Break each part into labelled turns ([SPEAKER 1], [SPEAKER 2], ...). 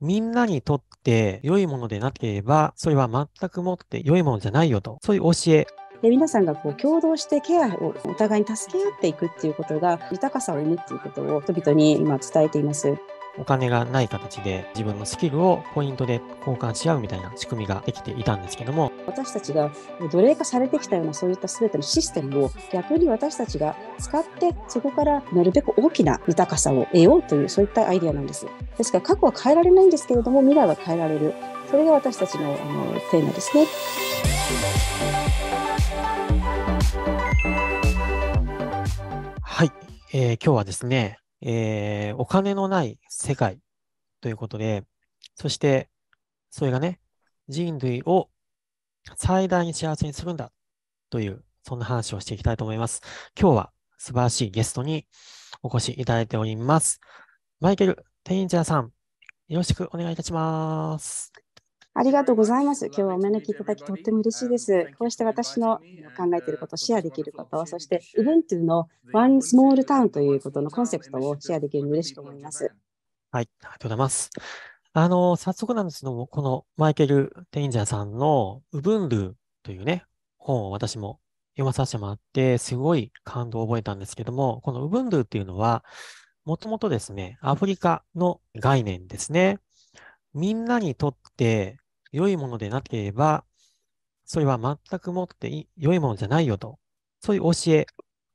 [SPEAKER 1] みんなにとって良いものでなければ、それは全くもって良いものじゃないよと、そういう教え。
[SPEAKER 2] で皆さんがこう共同してケアをお互いに助け合っていくっていうことが豊かさを生むっていうことを人々に今伝えています。
[SPEAKER 1] お金がない形で自分のスキルをポイントで交換し合うみたいな仕組みができていたんですけども
[SPEAKER 2] 私たちが奴隷化されてきたようなそういった全てのシステムを逆に私たちが使ってそこからなるべく大きな豊かさを得ようというそういったアイデアなんですですから過去は変えられないんですけれども未来は変えられるそれが私たちのあのテーマですね。はい、
[SPEAKER 1] えー、今日はですねえー、お金のない世界ということで、そして、それがね、人類を最大に幸せにするんだという、そんな話をしていきたいと思います。今日は素晴らしいゲストにお越しいただいております。マイケル・テインジャーさん、よろしくお願いいたします。
[SPEAKER 2] ありがとうございます。今日はお招きいただきとっても嬉しいです。こうして私の考えていることをシェアできること、そして Ubuntu の One Small Town ということのコンセプトをシェアできるの嬉しく思います。はい、
[SPEAKER 1] ありがとうございます。あの、早速なんですけども、このマイケル・テインジャーさんの Ubuntu というね、本を私も読まさせてもらって、すごい感動を覚えたんですけども、この Ubuntu っていうのは、もともとですね、アフリカの概念ですね。みんなにとって良いものでなければ、それは全くもって良いものじゃないよと、そういう教え、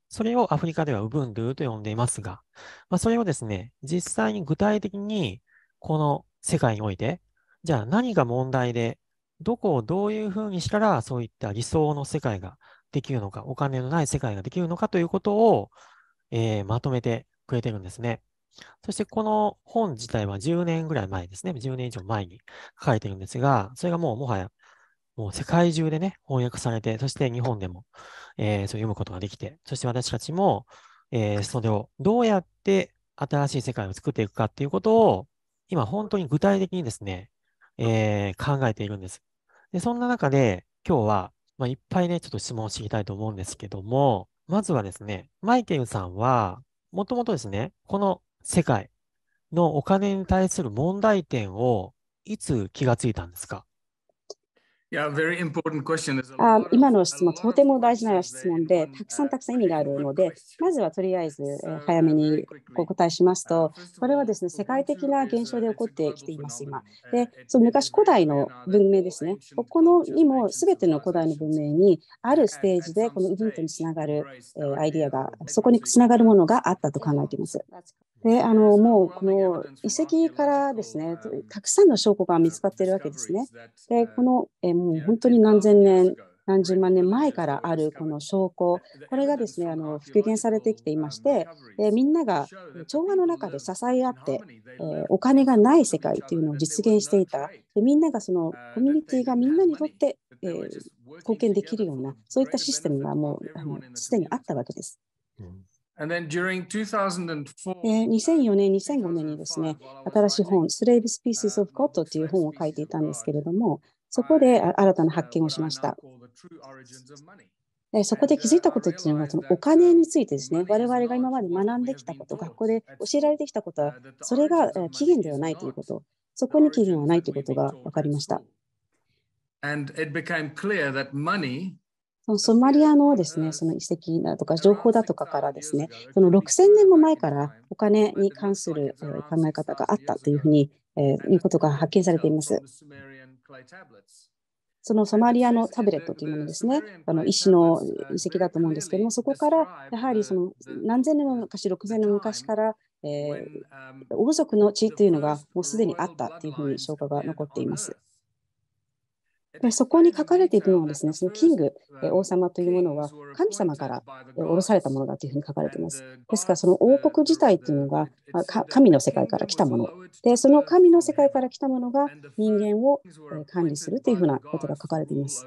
[SPEAKER 1] それをアフリカではウブンドゥと呼んでいますが、まあ、それをですね、実際に具体的にこの世界において、じゃあ何が問題で、どこをどういうふうにしたらそういった理想の世界ができるのか、お金のない世界ができるのかということを、えー、まとめてくれてるんですね。そしてこの本自体は10年ぐらい前ですね、10年以上前に書かれてるんですが、それがもうもはやもう世界中でね、翻訳されて、そして日本でも、えー、それ読むことができて、そして私たちも、えー、それをどうやって新しい世界を作っていくかっていうことを、今本当に具体的にですね、えー、考えているんです。でそんな中で、今日は、まあ、いっぱいね、ちょっと質問を知りたいと思うんですけども、まずはですね、マイケルさんは、もともとですね、この世界のお金に対する問題点をいつ気がついたんですか
[SPEAKER 2] very important question. あ今の質問、とても大事な質問で、たくさんたくさん意味があるので、まずはとりあえず早めにお答えしますと、これはですね、世界的な現象で起こってきています、今。で、その昔古代の文明ですね、ここのにも全ての古代の文明に、あるステージでこのイベントにつながるアイディアが、そこにつながるものがあったと考えています。であのもうこの遺跡からですねたくさんの証拠が見つかっているわけですね。でこのえもう本当に何千年何十万年前からあるこの証拠、これがですねあの復元されてきていまして、えみんなが調和の中で支え合って、えお金がない世界というのを実現していた、でみんながそのコミュニティがみんなにとって、え貢献できるような、そういったシステムがもうすでにあったわけです。うん2004年、2005年にですね、新しい本、Slave Species of God という本を書いていたんですけれども、そこで新たな発見をしました。そこで気づいたことっていうのは、そのお金についてですね、我々が今まで学んできたこと、学校で教えられてきたことは、それが起源ではないということ、そこに起源はないということが分かりました。そのソマリアのですね、その遺跡だとか情報だとかからですね、その6000年も前からお金に関する考え方があったというふうに、えー、いうことが発見されています。そのソマリアのタブレットというものですね、あの石の遺跡だと思うんですけれども、そこからやはりその何千年も昔、6000年も昔から、えー、王族の地というのがもうすでにあったというふうに証拠が残っています。そこに書かれているのはですね、そのキング、王様というものは神様から降ろされたものだというふうに書かれています。ですから、その王国自体というのが神の世界から来たもの。で、その神の世界から来たものが人間を管理するというふうなことが書かれています。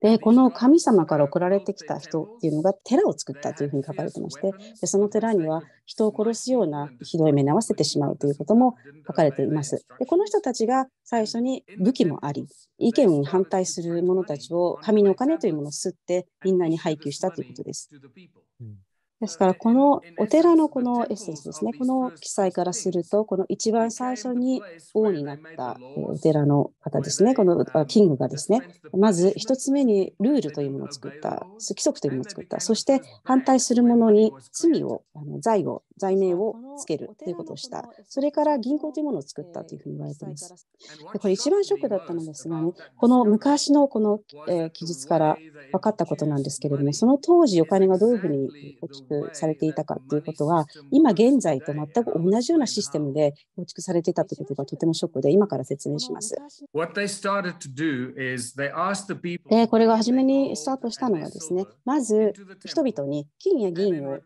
[SPEAKER 2] で、この神様から送られてきた人っていうのが寺を作ったというふうに書かれてまして、でその寺には人を殺すようなひどい目に合わせてしまうということも書かれています。で、この人たちが最初に武器もあり、意見に反対する者たちを神のお金というものを吸ってみんなに配給したということです。うんですから、このお寺のこのエッセンスですね、この記載からすると、この一番最初に王になったお寺の方ですね、このキングがですね、まず1つ目にルールというものを作った、規則というものを作った、そして反対する者に罪を、あの罪を罪名をつけるということをした。それから銀行というものを作ったというふうに言われています。これ一番ショックだったのですが、ね、この昔のこの、え記述から分かったことなんですけれども、その当時お金がどういうふうに構築されていたかということは、今現在と全く同じようなシステムで構築されていたということがとてもショックで、今から説明します。でこれが初めにスタートしたのはですね、まず人々に金や銀を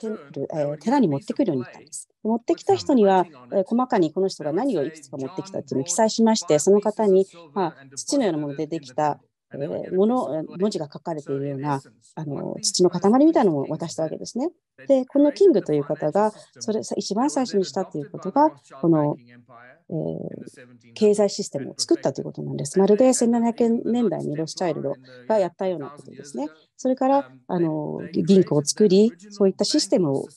[SPEAKER 2] 寺に持ってくるようにったんです。持ってきた人には、えー、細かにこの人が何をいくつか持ってきたというのを記載しまして、その方に、まあ、土のようなものでできた、えー、もの文字が書かれているようなあの土の塊みたいなのを渡したわけですね。で、このキングという方がそれ一番最初にしたということが、この、えー、経済システムを作ったということなんです。まるで1700年代にロスチャイルドがやったようなことですね。それからあの銀行を作り、そういったシステムを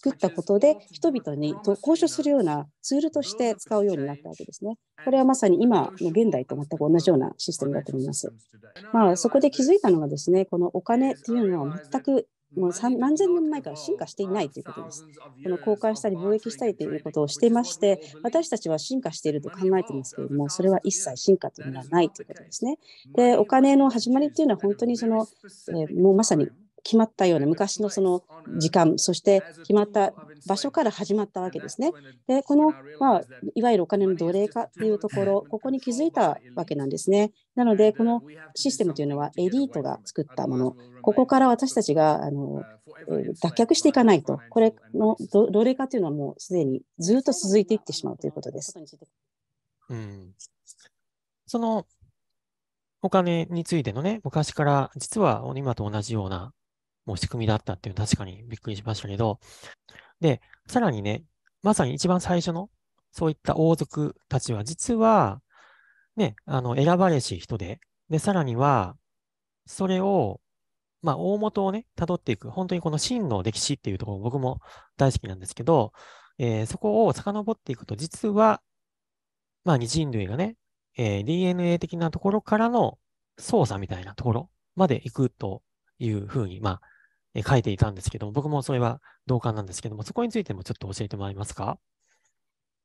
[SPEAKER 2] 作ったことで人々に交渉するようなツールとして使うようになったわけですね。これはまさに今の現代と全く同じようなシステムだと思います。まあ、そこで気づいたのがですね、このお金っていうのは全くもう何千年前から進化していないということです。この交換したり貿易したりということをしていまして、私たちは進化していると考えていますけれども、それは一切進化というのはないということですね。で、お金の始まりっていうのは本当にその、えー、もうまさに決まったような昔のその時間、そして決まった場所から始まったわけですね。で、この、まあ、いわゆるお金の奴隷化っていうところ、ここに気づいたわけなんですね。なので、このシステムというのはエリートが作ったもの、ここから私たちがあの脱却していかないと、これの奴隷化というのはもうすでにずっと続いていってしまうということです。
[SPEAKER 1] うん、そのお金についてのね、昔から実は今と同じようなもう仕組みだったっていうのは確かにびっくりしましたけど、で、さらにね、まさに一番最初の、そういった王族たちは、実は、ね、あの、選ばれし人で、で、さらには、それを、まあ、大元をね、辿っていく、本当にこの真の歴史っていうところ、僕も大好きなんですけど、えー、そこを遡っていくと、実は、まあ、人類がね、えー、DNA 的なところからの操作みたいなところまで行くというふうに、まあ、書いていたんですけども、僕もそれは同感なんですけども、そこについてもちょっと教えてもらえますか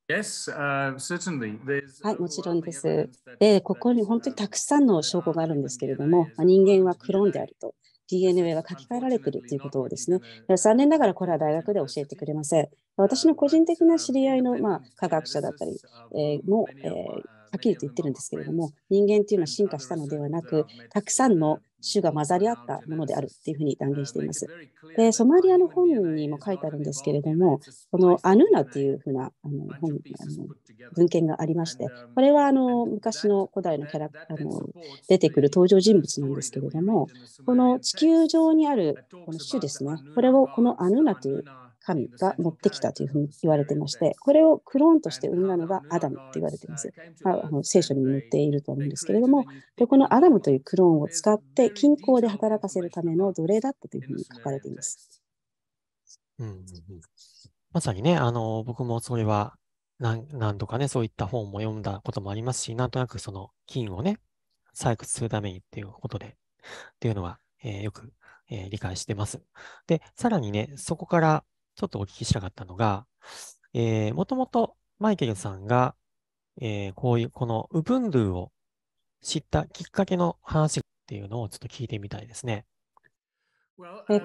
[SPEAKER 2] はい、もちろんです。で、ここに本当にたくさんの証拠があるんですけれども、人間はクローンであると、DNA は書き換えられているということをですね、残念ながらこれは大学で教えてくれません。私の個人的な知り合いの、まあ、科学者だったり、えも、えー、はっきりと言ってるんですけれども、人間というのは進化したのではなく、たくさんの主が混ざり合ったものであるというふうに断言しています。で、ソマリアの本にも書いてあるんですけれども、このアヌナというふうなあの本あの文献がありまして、これはあの昔の古代のキャラあの出てくる登場人物なんですけれども、この地球上にあるこの種ですね、これをこのアヌナという神が持ってきたというふうに言われてまして、これをクローンとして生んだのがアダムと言われています。まあ、あの聖書にも載っていると思うんですけれども、でこのアダムというクローンを使って均衡で働かせるための奴隷だったというふうに書かれています。
[SPEAKER 1] うん、うん、まさにね、あの僕もそれは何何度かね、そういった本も読んだこともありますし、なんとなくその金をね、採掘するためにっていうことで、っていうのは、えー、よく、えー、理解してます。で、さらにね、そこからちょっとお聞きしたかったのが、えー、もともとマイケルさんが、えー、こういう、この Ubuntu を知ったきっかけの話っていうのをちょっと聞いてみたいですね。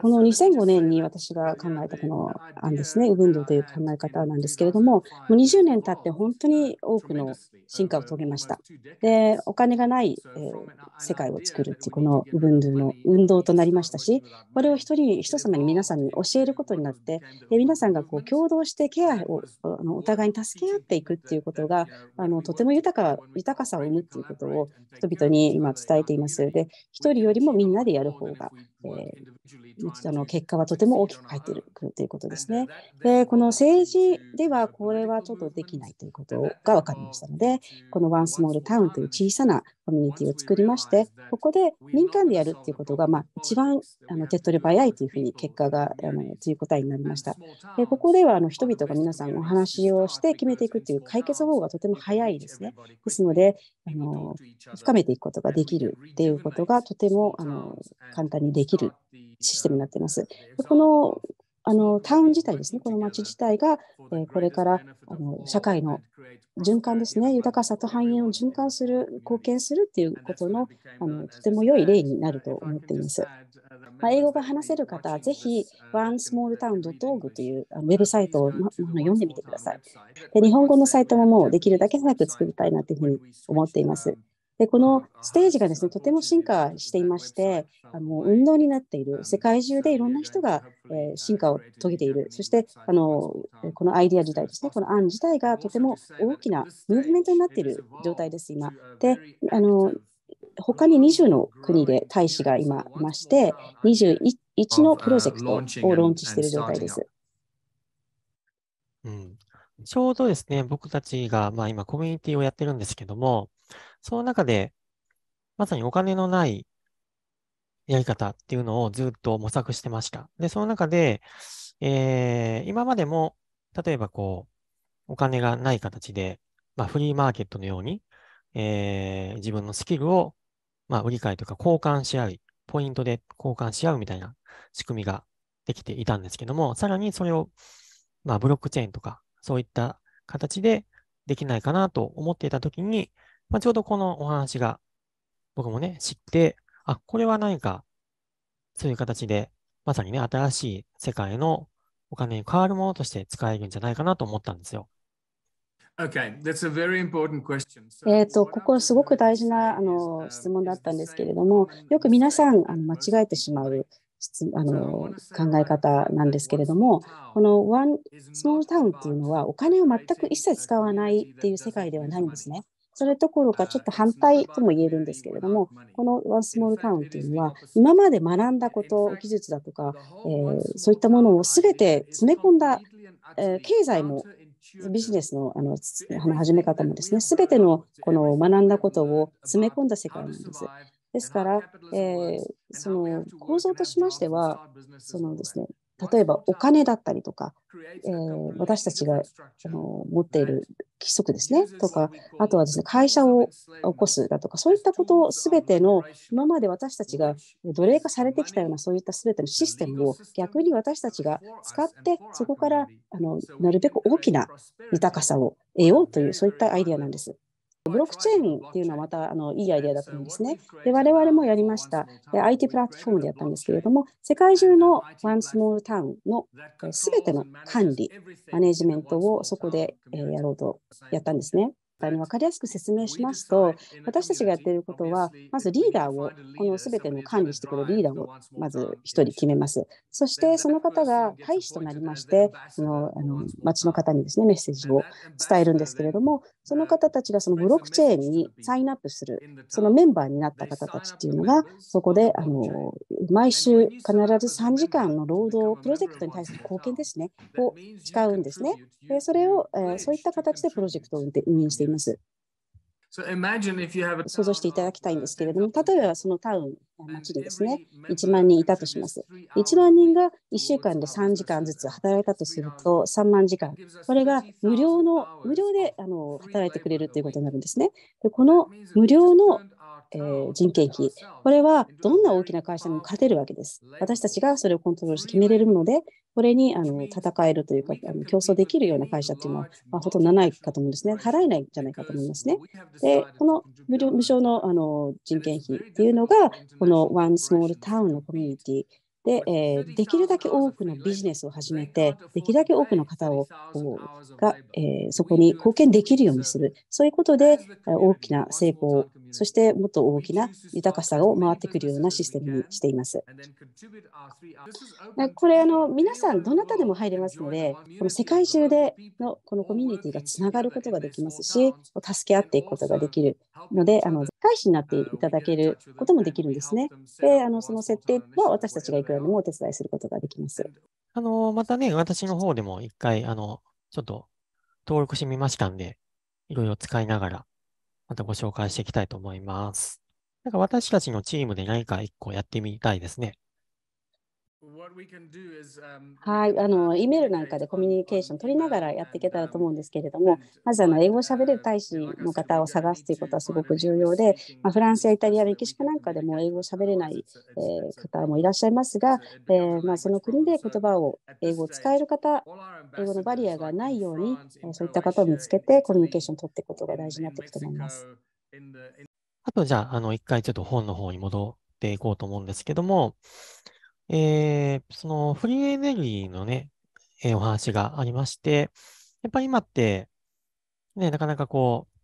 [SPEAKER 2] この2005年に私が考えたこの案ですね、u b という考え方なんですけれども、もう20年経って本当に多くの進化を遂げました。で、お金がない、えー、世界を作るっていうこのの運動となりましたし、これを一人、人様に皆さんに教えることになって、で皆さんがこう共同してケアをあのお互いに助け合っていくっていうことが、あのとても豊か豊かさを生むっていうことを人々に今伝えています。で、一人よりもみんなでやる方が、えーあの結果はとても大きく返ってくるということですね。で、この政治ではこれはちょっとできないということが分かりましたので、このワンスモールタウンという小さなコミュニティを作りまして、ここで民間でやるっていうことが、まあ、一番あの手っ取り早いというふうに結果があのという答えになりました。でここではあの人々が皆さんお話をして決めていくという解決方法がとても早いですね。ですのであの、深めていくことができるということがとてもあの簡単にできるシステムになっています。でこのあのタウン自体ですね、この町自体が、えこれからあの社会の循環ですね、豊かさと繁栄を循環する、貢献するっていうことのあのとても良い例になると思っています。まあ、英語が話せる方は、ぜひ onesmalltown.org というウェブサイトを、ま、読んでみてくださいで。日本語のサイトももうできるだけ早く作りたいなというふうに思っています。でこのステージがですねとても進化していましてあの運動になっている世界中でいろんな人が、えー、進化を遂げているそしてあのこのアイデア自体ですねこの案自体がとても大きなムーブメントになっている状態です今。であの他に20の国で大使が今いまして、21のプロジェクトをローンチしている状態です。
[SPEAKER 1] うん、ちょうどですね、僕たちが、まあ、今、コミュニティをやってるんですけども、その中で、まさにお金のないやり方っていうのをずっと模索してました。で、その中で、えー、今までも、例えばこう、お金がない形で、まあ、フリーマーケットのように、えー、自分のスキルを、まあ、売り買いとか交換し合い、ポイントで交換し合うみたいな仕組みができていたんですけども、さらにそれを、まあ、ブロックチェーンとか、そういった形でできないかなと思っていたときに、まあ、ちょうどこのお話が僕もね、知って、あ、これは何か、そういう形で、まさにね、新しい世界のお金に変わるものとして使えるんじゃないかなと思ったんですよ。
[SPEAKER 2] Okay. That's a very important question. えっと、ここすごく大事なあの質問だったんですけれども、よく皆さんあの間違えてしまうあの考え方なんですけれども、この One Small Town っていうのはお金を全く一切使わないっていう世界ではないんですね。それどころかちょっと反対とも言えるんですけれども、このワンスモールタウンっていうのは、今まで学んだこと、技術だとか、えー、そういったものを全て詰め込んだ、えー、経済もビジネスのあの始め方もですね、すべてのこの学んだことを詰め込んだ世界なんです。ですから、えー、その構造としましては、そのですね、例えばお金だったりとか、えー、私たちがあの持っている規則ですねとか、あとはですね会社を起こすだとか、そういったことを全ての今まで私たちが奴隷化されてきたようなそういった全てのシステムを逆に私たちが使って、そこからあのなるべく大きな豊かさを得ようという、そういったアイデアなんです。ブロックチェーンっていうのはまたあのいいアイデアだと思うんですね。で我々もやりました。IT プラットフォームでやったんですけれども、世界中のワンスモールタウンの全ての管理、マネジメントをそこでやろうとやったんですね。分かりやすく説明しますと、私たちがやっていることは、まずリーダーを、このすべての管理してくれるリーダーをまず1人決めます。そしてその方が大使となりまして、そのあの町の方にですねメッセージを伝えるんですけれども、その方たちがそのブロックチェーンにサインアップする、そのメンバーになった方たちっていうのが、そこであの毎週必ず3時間の労働、プロジェクトに対する貢献ですね、を使うんですね。でそれを、えそういった形でプロジェクトを運営しています。想像していただきたいんですけれども、例えばそのタウン、町でですね、1万人いたとします。1万人が1週間で3時間ずつ働いたとすると、3万時間。これが無料の、無料であの働いてくれるということになるんですね。でこの無料のえー、人件費、これはどんな大きな会社でも勝てるわけです。私たちがそれをコントロールして決めれるので、これにあの戦えるというかあの、競争できるような会社っていうのは、まあ、ほとんどないかと思うんですね。払えないんじゃないかと思いますね。で、この無償のあの人件費っていうのが、この One Small Town のコミュニティで、えー、できるだけ多くのビジネスを始めて、できるだけ多くの方をが、えー、そこに貢献できるようにする。そういうことで、大きな成功、そしてもっと大きな豊かさを回ってくるようなシステムにしています。これ、あの皆さん、どなたでも入れますので、この世界中でのこのコミュニティがつながることができますし、助け合っていくことができるので、あの大使になっていただけることもできるんですね。で、あのその設定は私たちがプロもお手伝いすることができます。あの、またね、私
[SPEAKER 1] の方でも一回、あの、ちょっと登録してみましたんで、いろいろ使いながら、またご紹介していきたいと思います。なんか私たちのチームで何か一個やってみたいですね。
[SPEAKER 2] はい、あの、イメールなんかでコミュニケーション取りながらやっていけたらと思うんですけれども、まずあの、英語をしべれる大使の方を探すということはすごく重要で、まあ、フランスやイタリア、メキシコなんかでも英語をしゃべれない、えー、方もいらっしゃいますが、えー、まあ、その国で言葉を、英語を使える方、英語のバリアがないように、そういった方を見つけてコミュニケーションを取っていくことが大事になっていくと思います。
[SPEAKER 1] あと、じゃあ、あの、一回ちょっと本の方に戻っていこうと思うんですけども、えー、そのフリーエネルギーのね、えー、お話がありまして、やっぱり今って、ね、なかなかこう、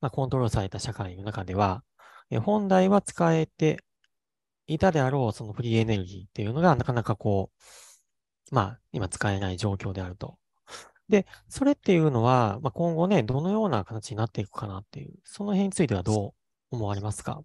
[SPEAKER 1] まあ、コントロールされた社会の中では、えー、本来は使えていたであろうそのフリーエネルギーっていうのがなかなかこう、まあ今使えない状況であると。で、それっていうのは、まあ、今後ね、どのような形になっていくかなっていう、その辺についてはどう思われますか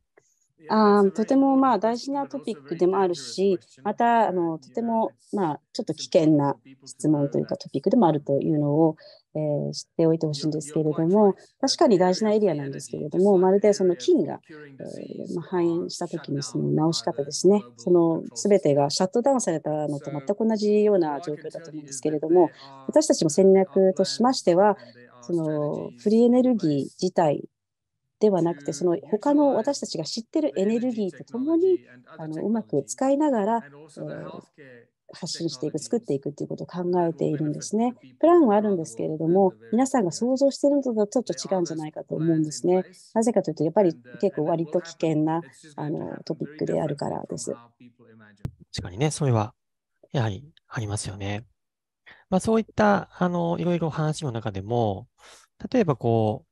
[SPEAKER 2] あとてもまあ大事なトピックでもあるし、またあのとてもまあちょっと危険な質問というかトピックでもあるというのを、えー、知っておいてほしいんですけれども、確かに大事なエリアなんですけれども、まるでその菌が、えーまあ、肺炎した時にその治し方ですね、その全てがシャットダウンされたのと全く同じような状況だと思うんですけれども、私たちの戦略としましては、そのフリーエネルギー自体ではなくてその他の私たちが知ってるエネルギーとともにあのうまく使いながら、えー、発信していく作っていくということを考えているんですね。プランはあるんですけれども皆さんが想像しているのとはちょっと違うんじゃないかと思うんですね。なぜかというとやっぱり結構割と危険なあのトピックであるからです。確
[SPEAKER 1] かにねそれはやはりありますよね。まあ、そういったあのいろいろ話の中でも例えばこう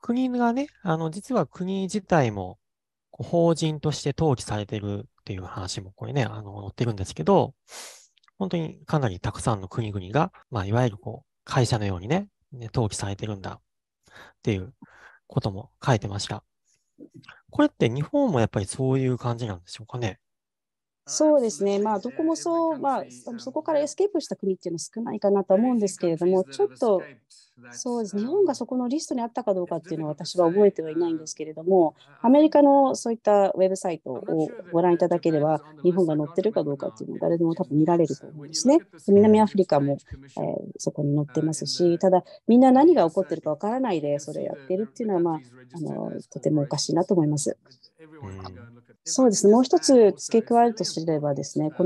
[SPEAKER 1] 国がね、あの、実は国自体も法人として登記されてるっていう話もこれね、あの、載ってるんですけど、本当にかなりたくさんの国々が、まあ、いわゆるこう、会社のようにね、登記されてるんだっていうことも書いてました。これって日本もやっぱりそういう感じなんでしょうかね。
[SPEAKER 2] そうですね、まあ、どこもそう、まあ、そこからエスケープした国っていうのは少ないかなと思うんですけれども、ちょっとそうです、日本がそこのリストにあったかどうかっていうのは私は覚えてはいないんですけれども、アメリカのそういったウェブサイトをご覧いただければ、日本が載ってるかどうかっていうのは誰でも多分見られると思うんですね。南アフリカも、えー、そこに載ってますし、ただみんな何が起こってるかわからないでそれやってるっていうのは、まあ、あのとてもおかしいなと思います。うんそうですね、もう一つ付け加えるとすればですね、こ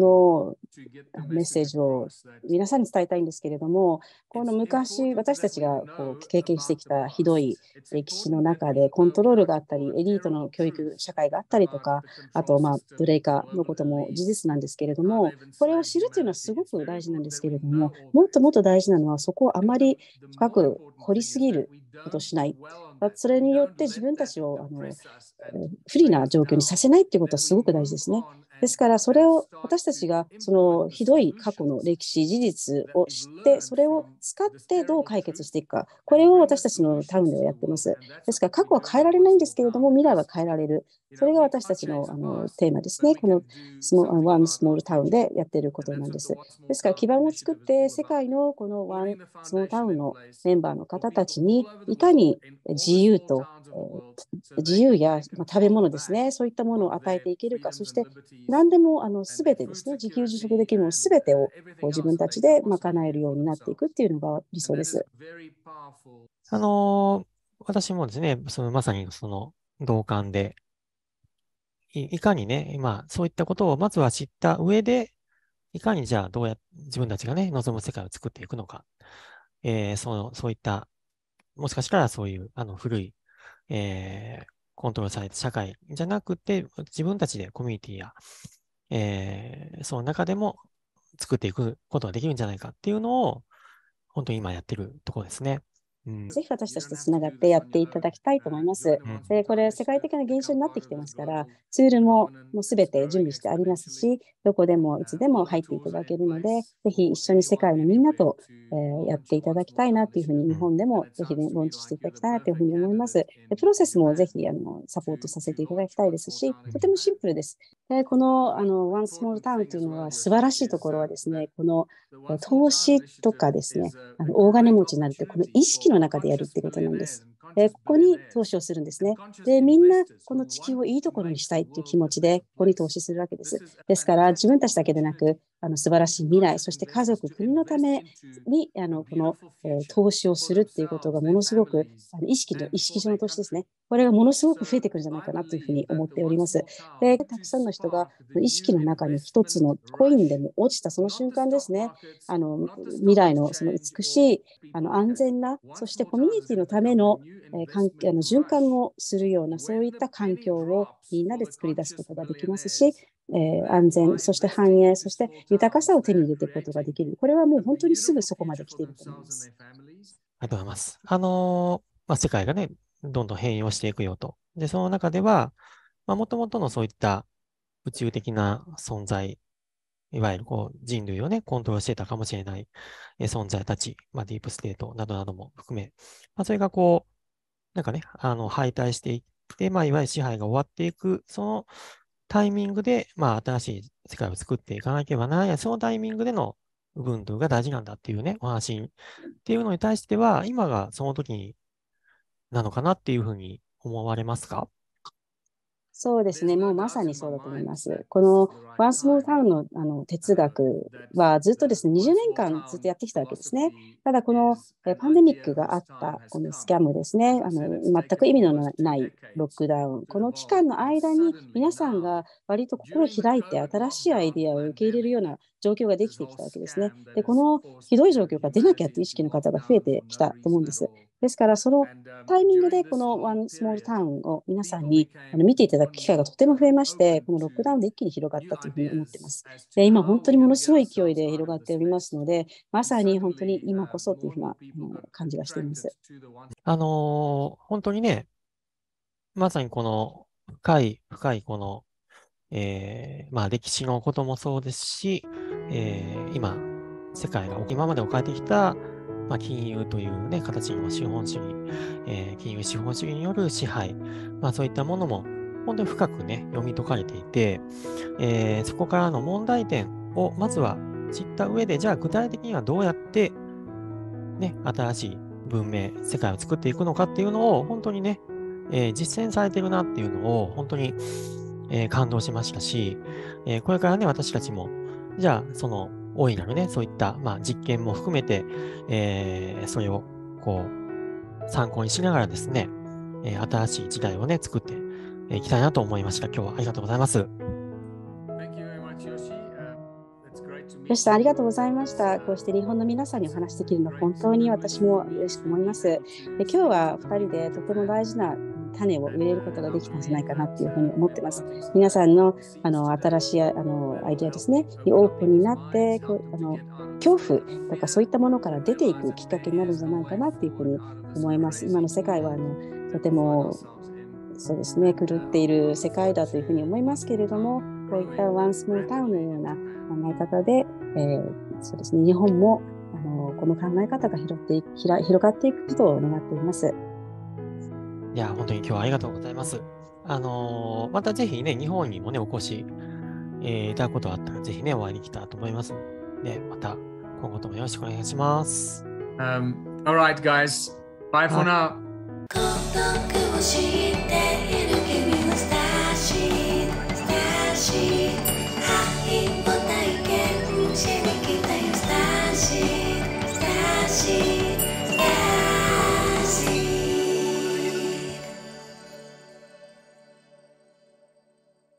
[SPEAKER 2] のメッセージを皆さんに伝えたいんですけれども、この昔、私たちがこう経験してきたひどい歴史の中で、コントロールがあったり、エリートの教育社会があったりとか、あと、まあ、奴隷化のことも事実なんですけれども、これを知るというのはすごく大事なんですけれども、もっともっと大事なのは、そこをあまり深く掘りすぎることをしない、それによって自分たちをあの不利な状況にさせないということはすごく大事ですね。ですから、それを私たちがそのひどい過去の歴史、事実を知って、それを使ってどう解決していくか、これを私たちのタウンではやってます。ですから、過去は変えられないんですけれども、未来は変えられる。それが私たちのあのテーマですね。このスモワンスモールタウンでやっていることなんです。ですから、基盤を作って、世界のこのワンスモールタウンのメンバーの方たちに、いかに自由と、自由や食べ物ですね、そういったものを与えていけるか、そして何でもあの全てですね、自給自足できるのの全てをこう自分たちで賄えるようになっていくっていうのが理想です。あの
[SPEAKER 1] 私もですね、そのまさにその同感でい、いかにね、今、そういったことをまずは知った上で、いかにじゃあどうや、自分たちがね、望む世界を作っていくのか、えー、そのそういった、もしかしたらそういうあの古い、えー、コントロールされた社会じゃなくて、自分たちでコミュニティや、えー、その中でも作っていくことができるんじゃない
[SPEAKER 2] かっていうのを、本
[SPEAKER 1] 当に今やってるところですね。
[SPEAKER 2] ぜひ私たちとつながってやっていただきたいと思います。うん、これ、世界的な現象になってきてますから、ツールももうすべて準備してありますし、どこでもいつでも入っていただけるので、ぜひ一緒に世界のみんなと、えー、やっていただきたいなというふうに、日本でもぜひ、ね、ローンチしていただきたいなというふうに思います。プロセスもぜひあのサポートさせていただきたいですし、とてもシンプルです。でこのあの One Small Town というのは素晴らしいところはですね、この投資とかですね、あの大金持ちになるといこの意識の中でやるってことなんです。えここに投資をするんですね。で、みんなこの地球をいいところにしたいっていう気持ちで、ここに投資するわけです。ですから、自分たちだけでなく、あの素晴らしい未来、そして家族、国のためにあのこの、えー、投資をするっていうことがものすごくあの意識と意識上の投資ですね。これがものすごく増えてくるんじゃないかなというふうに思っております。で、たくさんの人が意識の中に一つのコインでも落ちたその瞬間ですね、あの未来のその美しい、あの安全な、そしてコミュニティのための,、えー、環あの循環をするような、そういった環境をみんなで作り出すことができますし、え安全、そして繁栄、そして豊かさを手に入れていくことができる。これはもう本当にすぐそこまで来ていると思います。ありがと
[SPEAKER 1] うございます。あのまあ、世界がね、どんどん変容していくよと。で、その中では、もともとのそういった宇宙的な存在、いわゆるこう人類をね、コントロールしていたかもしれない存在たち、まあ、ディープステートなどなども含め、まあ、それがこう、なんかね、あの敗退していって、まあ、いわゆる支配が終わっていく、そのタイミングで、まあ、新しい世界を作っていかなければならない。そのタイミングでの部分が大事なんだっていうね、お話っていうのに対しては、今がその時なのかなっていうふうに思われますか
[SPEAKER 2] そうですね、もうまさにそうだと思います。このワンスモールタウンのあの哲学はずっとですね、20年間ずっとやってきたわけですね。ただ、このパンデミックがあったこのスキャンムですね、あの全く意味のないロックダウン、この期間の間に皆さんが割と心を開いて新しいアイデアを受け入れるような状況ができてきたわけですね。で、このひどい状況が出なきゃという意識の方が増えてきたと思うんです。ですから、そのタイミングでこの One Small Town を皆さんに見ていただく機会がとても増えまして、このロックダウンで一気に広がったというふうに思っています。で今、本当にものすごい勢いで広がっておりますので、まさに本当に今こそというふうな感じがしています。
[SPEAKER 1] あのー、本当にね、まさにこの深い深いこの、えーまあ、歴史のこともそうですし、えー、今、世界が今までを変えてきたまあ、金融という、ね、形の資本主義、えー、金融資本主義による支配、まあ、そういったものも本当に深くね、読み解かれていて、えー、そこからの問題点をまずは知った上で、じゃあ具体的にはどうやって、ね、新しい文明、世界を作っていくのかっていうのを本当にね、えー、実践されてるなっていうのを本当に、えー、感動しましたし、えこれからね、私たちも、じゃあその大いなるね、そういった、まあ、実験も含めて、えー、それをこう参考にしながらですね、えー、新しい時代をね、作っていきたいなと思いました。今日はありがとうございます。
[SPEAKER 2] よしさん、ありがとうございました。こうして日本の皆さんにお話しできるの、本当に私も嬉しく思います。で今日は2人でとても大事な種を植えることができたんじゃないかなっていうふうに思ってます。皆さんのあの新しいあのアイデアですね、オープンになってこうあの恐怖とかそういったものから出ていくきっかけになるんじゃないかなっていうふうに思います。今の世界はあのとてもそうですね狂っている世界だというふうに思いますけれども、こういったワンスムータウンのような考え方で、えー、そうですね日本もあのこの考え方が拾って広がっていくことを願っています。
[SPEAKER 1] いや、本当に今日はありがとうございます。あのー、またぜひね、日本にもね、お越し、えー、いただくことがあったら、ぜひね、お会いに来たと思いますので、また今後ともよろしくお願いします。Um, alright, guys. Bye for now.